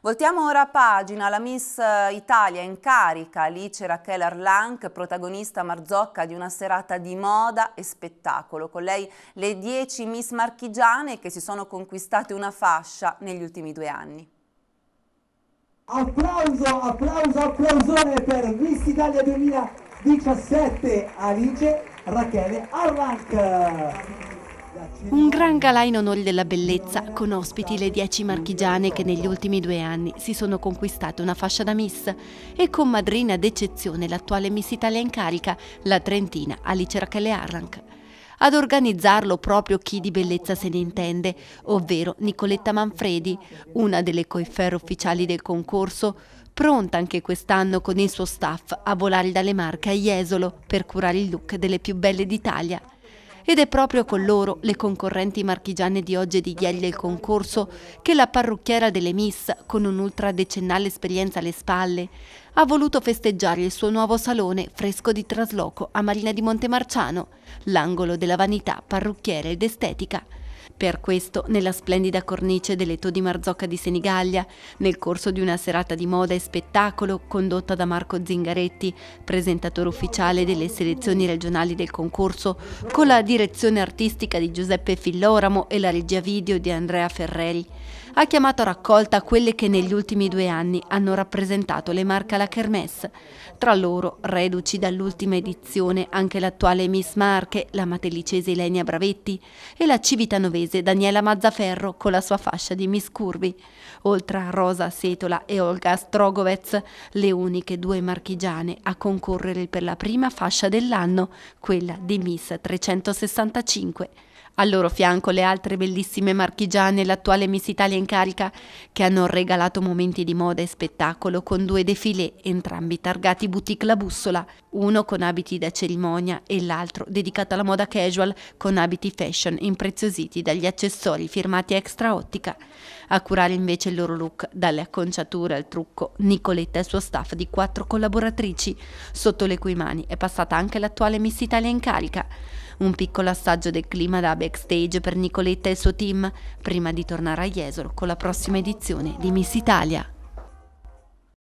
Voltiamo ora pagina, la Miss eh, Italia in carica, Alice Raquel Arlanc, protagonista marzocca di una serata di moda e spettacolo. Con lei le 10 Miss marchigiane che si sono conquistate una fascia negli ultimi due anni. Applauso, applauso, applausone per Miss Italia 2017, Alice Raquel Arlanc. Un gran galà in onore della bellezza, con ospiti le dieci marchigiane che negli ultimi due anni si sono conquistate una fascia da Miss e con madrina d'eccezione l'attuale Miss Italia in carica, la trentina Alice Rachele Arranc. Ad organizzarlo proprio chi di bellezza se ne intende, ovvero Nicoletta Manfredi, una delle coiffere ufficiali del concorso, pronta anche quest'anno con il suo staff a volare dalle Marche a Jesolo per curare il look delle più belle d'Italia ed è proprio con loro, le concorrenti marchigiane di oggi e di ieri del concorso, che la parrucchiera delle Miss, con decennale esperienza alle spalle, ha voluto festeggiare il suo nuovo salone fresco di trasloco a Marina di Montemarciano, l'angolo della vanità parrucchiere ed estetica, per questo, nella splendida cornice dell'Eto di Marzocca di Senigallia, nel corso di una serata di moda e spettacolo condotta da Marco Zingaretti, presentatore ufficiale delle selezioni regionali del concorso, con la direzione artistica di Giuseppe Filloramo e la regia video di Andrea Ferreri, ha chiamato a raccolta quelle che negli ultimi due anni hanno rappresentato le marche alla Kermesse. Tra loro, reduci dall'ultima edizione, anche l'attuale Miss Marche, la matelicese Ilenia Bravetti e la civitanovese Daniela Mazzaferro con la sua fascia di Miss Curvi. Oltre a Rosa Setola e Olga Strogovez, le uniche due marchigiane a concorrere per la prima fascia dell'anno, quella di Miss 365. Al loro fianco le altre bellissime marchigiane e l'attuale Miss Italia in carica che hanno regalato momenti di moda e spettacolo con due defilé, entrambi targati boutique La Bussola, uno con abiti da cerimonia e l'altro dedicato alla moda casual con abiti fashion impreziositi dagli accessori firmati extra ottica. A curare invece il loro look, dalle acconciature al trucco, Nicoletta e il suo staff di quattro collaboratrici, sotto le cui mani è passata anche l'attuale Miss Italia in carica un piccolo assaggio del clima da backstage per Nicoletta e il suo team, prima di tornare a Jesolo con la prossima edizione di Miss Italia.